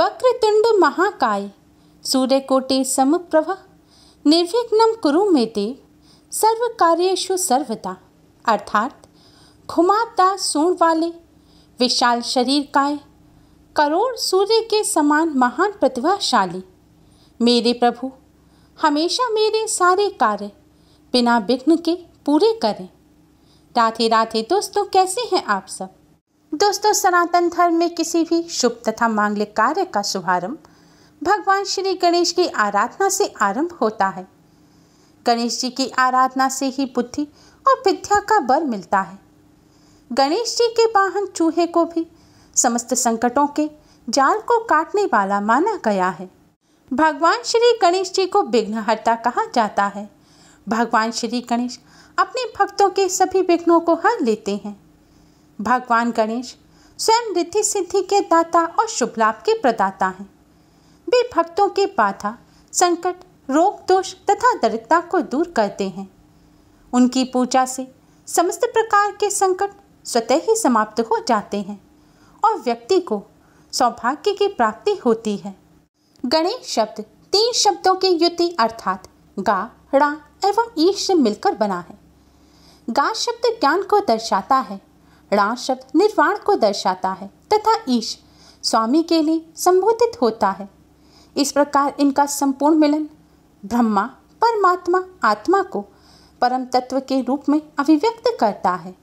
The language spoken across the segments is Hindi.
वक्रतुंड महाकाय सूर्यकोटे समुप्रभ निर्विघ्न कुरु मे ते सर्व कार्यु सर्वदा अर्थात घुमाता सूण वाले विशाल शरीर काय करोड़ सूर्य के समान महान प्रतिभाशाली मेरे प्रभु हमेशा मेरे सारे कार्य बिना विघ्न के पूरे करें राधे राधे दोस्तों कैसे हैं आप सब दोस्तों सनातन धर्म में किसी भी शुभ तथा मांगलिक कार्य का शुभारंभ भगवान श्री गणेश की आराधना से आरंभ होता है गणेश जी की आराधना से ही बुद्धि और विद्या का बल मिलता है गणेश जी के वाहन चूहे को भी समस्त संकटों के जाल को काटने वाला माना गया है भगवान श्री गणेश जी को विघ्नहर्ता कहा जाता है भगवान श्री गणेश अपने भक्तों के सभी विघ्नों को हर लेते हैं भगवान गणेश स्वयं रिद्धि सिद्धि के दाता और शुभ लाभ के प्रदाता हैं वे भक्तों की बाधा संकट रोग दोष तथा दरिद्रता को दूर करते हैं उनकी पूजा से समस्त प्रकार के संकट स्वतः ही समाप्त हो जाते हैं और व्यक्ति को सौभाग्य की प्राप्ति होती है गणेश शब्द तीन शब्दों की युति अर्थात गा ड़ा एवं ईश से मिलकर बना है गा शब्द ज्ञान को दर्शाता है णा शब्द निर्वाण को दर्शाता है तथा ईश स्वामी के लिए संबोधित होता है इस प्रकार इनका संपूर्ण मिलन ब्रह्मा परमात्मा आत्मा को परम तत्व के रूप में अभिव्यक्त करता है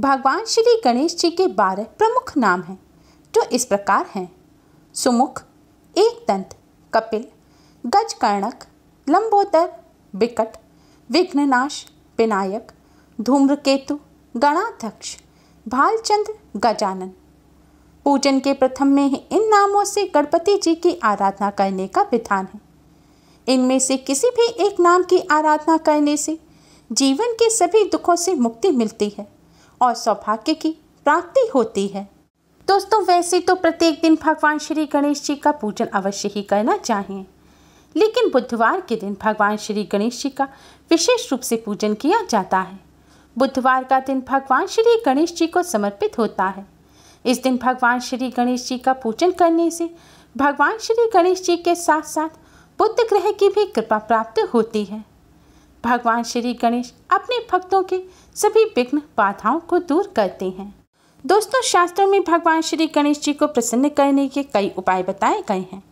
भगवान श्री गणेश जी के बारह प्रमुख नाम हैं जो इस प्रकार हैं सुमुख एक दंत कपिल गजकर्णक लंबोदर विकट विघ्ननाश विनायक धूम्रकेतु गणाध्यक्ष भालचंद्र गजानन पूजन के प्रथम में ही इन नामों से गणपति जी की आराधना करने का विधान है इनमें से किसी भी एक नाम की आराधना करने से जीवन के सभी दुखों से मुक्ति मिलती है और सौभाग्य की प्राप्ति होती है दोस्तों वैसे तो प्रत्येक दिन भगवान श्री गणेश जी का पूजन अवश्य ही करना चाहिए लेकिन बुधवार के दिन भगवान श्री गणेश जी का विशेष रूप से पूजन किया जाता है बुधवार का दिन भगवान श्री गणेश जी को समर्पित होता है इस दिन भगवान श्री गणेश जी का पूजन करने से भगवान श्री गणेश जी के साथ साथ बुद्ध ग्रह की भी कृपा प्राप्त होती है भगवान श्री गणेश अपने भक्तों के सभी विघ्न बाधाओं को दूर करते हैं दोस्तों शास्त्रों में भगवान श्री गणेश जी को प्रसन्न करने के कई उपाय बताए गए हैं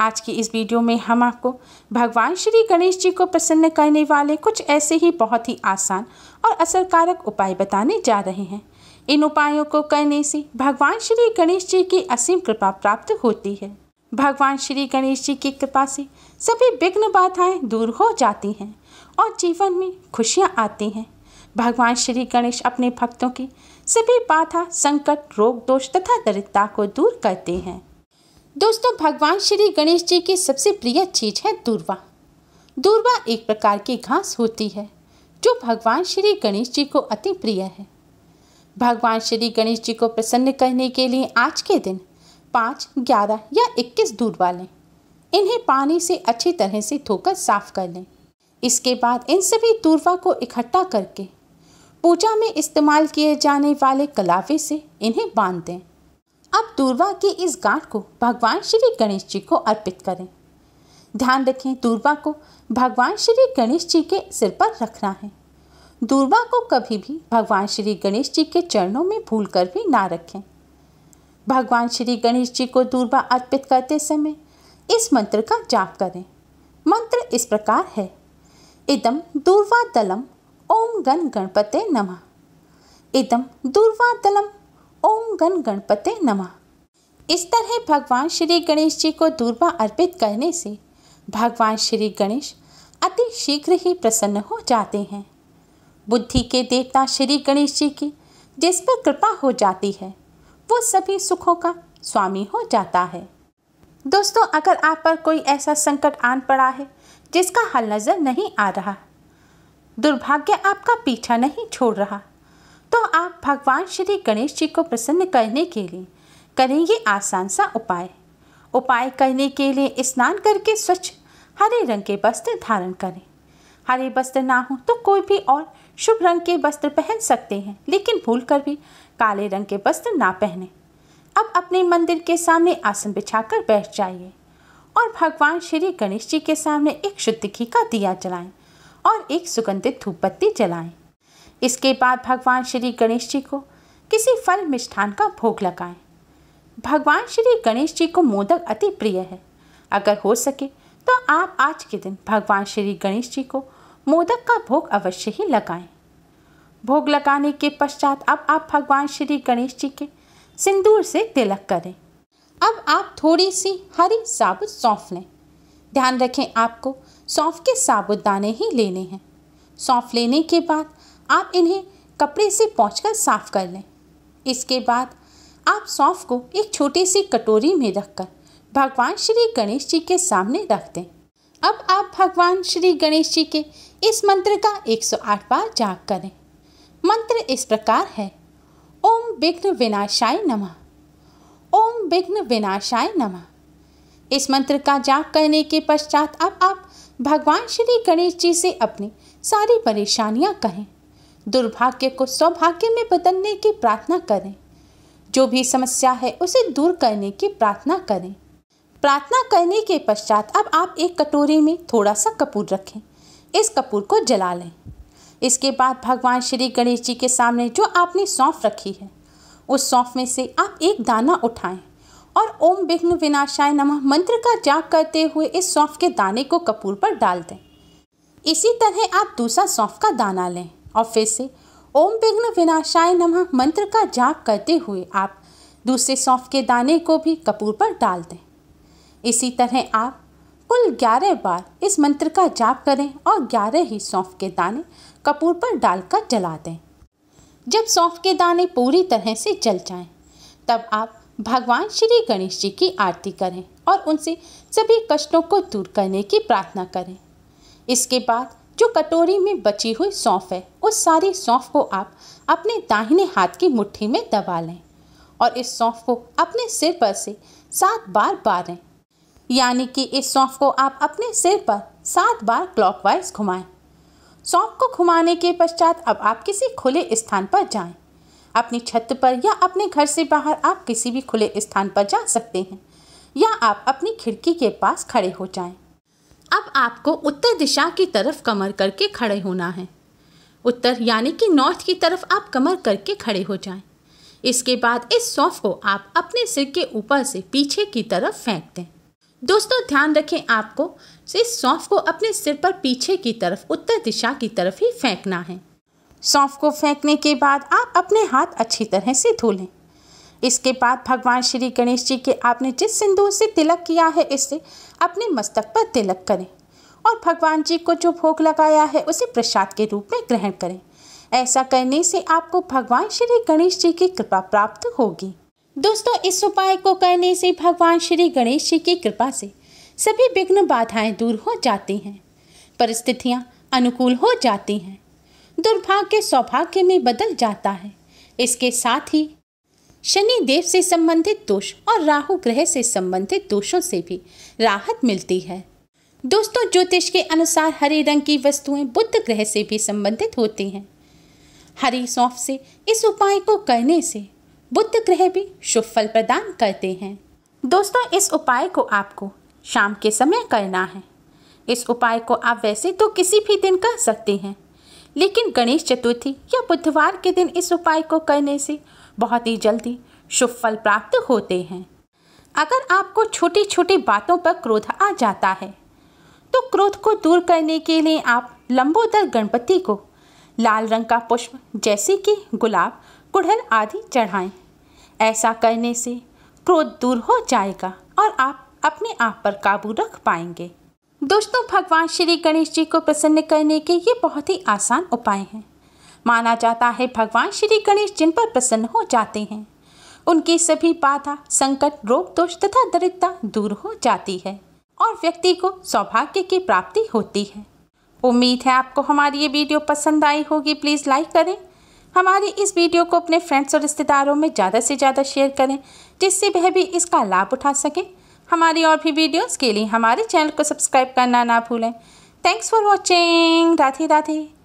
आज की इस वीडियो में हम आपको भगवान श्री गणेश जी को प्रसन्न करने वाले कुछ ऐसे ही बहुत ही आसान और असरकारक उपाय बताने जा रहे हैं इन उपायों को करने से भगवान श्री गणेश जी की असीम कृपा प्राप्त होती है भगवान श्री गणेश जी की कृपा से सभी विघ्न बाधाएँ दूर हो जाती हैं और जीवन में खुशियाँ आती हैं भगवान श्री गणेश अपने भक्तों की सभी बाधा संकट रोग दोष तथा दरिद्रता को दूर करते हैं दोस्तों भगवान श्री गणेश जी की सबसे प्रिय चीज़ है दूरवा दूरवा एक प्रकार की घास होती है जो भगवान श्री गणेश जी को अति प्रिय है भगवान श्री गणेश जी को प्रसन्न करने के लिए आज के दिन पाँच ग्यारह या इक्कीस दूरवा लें इन्हें पानी से अच्छी तरह से धोकर साफ कर लें इसके बाद इन सभी दूरवा को इकट्ठा करके पूजा में इस्तेमाल किए जाने वाले कलावे से इन्हें बांध दें अब दूरवा की इस गांठ को भगवान श्री गणेश जी को अर्पित करें ध्यान रखें दूरवा को भगवान श्री गणेश जी के सिर पर रखना है दूरवा को कभी भी भगवान श्री गणेश जी के चरणों में भूल कर भी ना रखें भगवान श्री गणेश जी को दूरवा अर्पित करते समय इस मंत्र का जाप करें मंत्र इस प्रकार है इदम दूर्वा दलम ओम गण गणपते नमः इदम दूर्वा दलम ओम गण गणपते नमः इस तरह भगवान श्री गणेश जी को दूरबा अर्पित करने से भगवान श्री गणेश अति शीघ्र ही प्रसन्न हो जाते हैं बुद्धि के देवता श्री गणेश जी की जिस पर कृपा हो जाती है वो सभी सुखों का स्वामी हो जाता है दोस्तों अगर आप पर कोई ऐसा संकट आन पड़ा है जिसका हल नज़र नहीं आ रहा दुर्भाग्य आपका पीछा नहीं छोड़ रहा भगवान श्री गणेश जी को प्रसन्न करने के लिए करें ये आसान सा उपाय उपाय करने के लिए स्नान करके स्वच्छ हरे रंग के वस्त्र धारण करें हरे वस्त्र ना हो तो कोई भी और शुभ रंग के वस्त्र पहन सकते हैं लेकिन भूल कर भी काले रंग के वस्त्र ना पहने अब अपने मंदिर के सामने आसन बिछाकर बैठ जाइए और भगवान श्री गणेश जी के सामने एक शुद्ध घी का दिया जलाएं और एक सुगंधित धूपबत्ती जलाएं इसके बाद भगवान श्री गणेश जी को किसी फल मिष्ठान का भोग लगाएं। भगवान श्री गणेश जी को मोदक अति प्रिय है अगर हो सके तो आप आज के दिन भगवान श्री गणेश जी को मोदक का भोग अवश्य ही लगाएं। भोग लगाने के पश्चात अब आप भगवान श्री गणेश जी के सिंदूर से तिलक करें अब आप थोड़ी सी हरी साबुत सौंफ लें ध्यान रखें आपको सौंफ के साबुत दाने ही लेने हैं सौंफ लेने के बाद आप इन्हें कपड़े से पहुँच साफ़ कर लें इसके बाद आप सौंफ को एक छोटी सी कटोरी में रखकर भगवान श्री गणेश जी के सामने रख दें अब आप भगवान श्री गणेश जी के इस मंत्र का 108 बार जाग करें मंत्र इस प्रकार है ओम विघ्न विनाशाय नमः ओम विघ्न विनाशाय नमः इस मंत्र का जाग करने के पश्चात अब आप भगवान श्री गणेश जी से अपनी सारी परेशानियां कहें दुर्भाग्य को सौभाग्य में बदलने की प्रार्थना करें जो भी समस्या है उसे दूर करने की प्रार्थना करें प्रार्थना करने के पश्चात अब आप एक कटोरी में थोड़ा सा कपूर रखें इस कपूर को जला लें इसके बाद भगवान श्री गणेश जी के सामने जो आपने सौंफ रखी है उस सौंफ में से आप एक दाना उठाएं और ओम विघ्न विनाशाय नमः मंत्र का जाप करते हुए इस सौंफ के दाने को कपूर पर डाल दें इसी तरह आप दूसरा सौंफ का दाना लें और फिर से ओम विघ्न विनाशाय नमः मंत्र का जाप करते हुए आप दूसरे सौंफ के दाने को भी कपूर पर डाल दें इसी तरह आप कुल ग्यारह बार इस मंत्र का जाप करें और ग्यारह ही सौंफ के दाने कपूर पर डालकर जला दें जब सौंफ के दाने पूरी तरह से जल जाएं, तब आप भगवान श्री गणेश जी की आरती करें और उनसे सभी कष्टों को दूर करने की प्रार्थना करें इसके बाद जो कटोरी में बची हुई सौंफ है उस सारी सौंफ को आप अपने दाहिने हाथ की मुट्ठी में दबा लें और इस सौंफ को अपने सिर पर से सात बार बारें यानी कि इस सौंफ को आप अपने सिर पर सात बार क्लॉकवाइज घुमाएं सौंफ को घुमाने के पश्चात अब आप किसी खुले स्थान पर जाएं अपनी छत पर या अपने घर से बाहर आप किसी भी खुले स्थान पर जा सकते हैं या आप अपनी खिड़की के पास खड़े हो जाएं अब आपको उत्तर दिशा की तरफ कमर करके खड़े होना है उत्तर यानी कि नॉर्थ की तरफ आप कमर करके खड़े हो जाएं। इसके बाद इस सौंफ को आप अपने सिर के ऊपर से पीछे की तरफ फेंक दें दोस्तों ध्यान रखें आपको इस सौंफ को अपने सिर पर पीछे की तरफ उत्तर दिशा की तरफ ही फेंकना है सौंफ को फेंकने के बाद आप अपने हाथ अच्छी तरह से धो लें इसके बाद भगवान श्री गणेश जी के आपने जिस सिंदूर से तिलक किया है इससे अपने मस्तक पर तिलक करें और भगवान जी को जो भोग लगाया है उसे प्रसाद के रूप में ग्रहण करें ऐसा करने से आपको भगवान श्री गणेश जी की कृपा प्राप्त होगी दोस्तों इस उपाय को करने से भगवान श्री गणेश जी की कृपा से सभी विघ्न बाधाएं दूर हो जाती हैं परिस्थितियां अनुकूल हो जाती हैं दुर्भाग्य सौभाग्य में बदल जाता है इसके साथ ही शनि देव से संबंधित दोष और राहु ग्रह से संबंधित दोषों से भी राहत मिलती है दोस्तों ज्योतिष के अनुसार हरे रंग की वस्तुएं बुद्ध ग्रह से भी संबंधित होती हैं हरी सौंफ से इस उपाय को करने से बुद्ध ग्रह भी शुभ फल प्रदान करते हैं दोस्तों इस उपाय को आपको शाम के समय करना है इस उपाय को आप वैसे तो किसी भी दिन कर सकते हैं लेकिन गणेश चतुर्थी या बुधवार के दिन इस उपाय को करने से बहुत ही जल्दी शुभ फल प्राप्त होते हैं अगर आपको छोटी छोटी बातों पर क्रोध आ जाता है तो क्रोध को दूर करने के लिए आप लंबोदर गणपति को लाल रंग का पुष्प जैसे कि गुलाब गुड़हल आदि चढ़ाएं। ऐसा करने से क्रोध दूर हो जाएगा और आप अपने आप पर काबू रख पाएंगे दोस्तों भगवान श्री गणेश जी को प्रसन्न करने के ये बहुत ही आसान उपाय हैं माना जाता है भगवान श्री गणेश जिन पर प्रसन्न हो जाते हैं उनकी सभी बाधा संकट रोग दोष तथा दरिद्रता दूर हो जाती है और व्यक्ति को सौभाग्य की प्राप्ति होती है उम्मीद है आपको हमारी ये वीडियो पसंद आई होगी प्लीज़ लाइक करें हमारी इस वीडियो को अपने फ्रेंड्स और रिश्तेदारों में ज़्यादा से ज़्यादा शेयर करें जिससे वह भी इसका लाभ उठा सकें हमारी और भी वीडियोस के लिए हमारे चैनल को सब्सक्राइब करना ना भूलें thanks for watching Radhe Radhe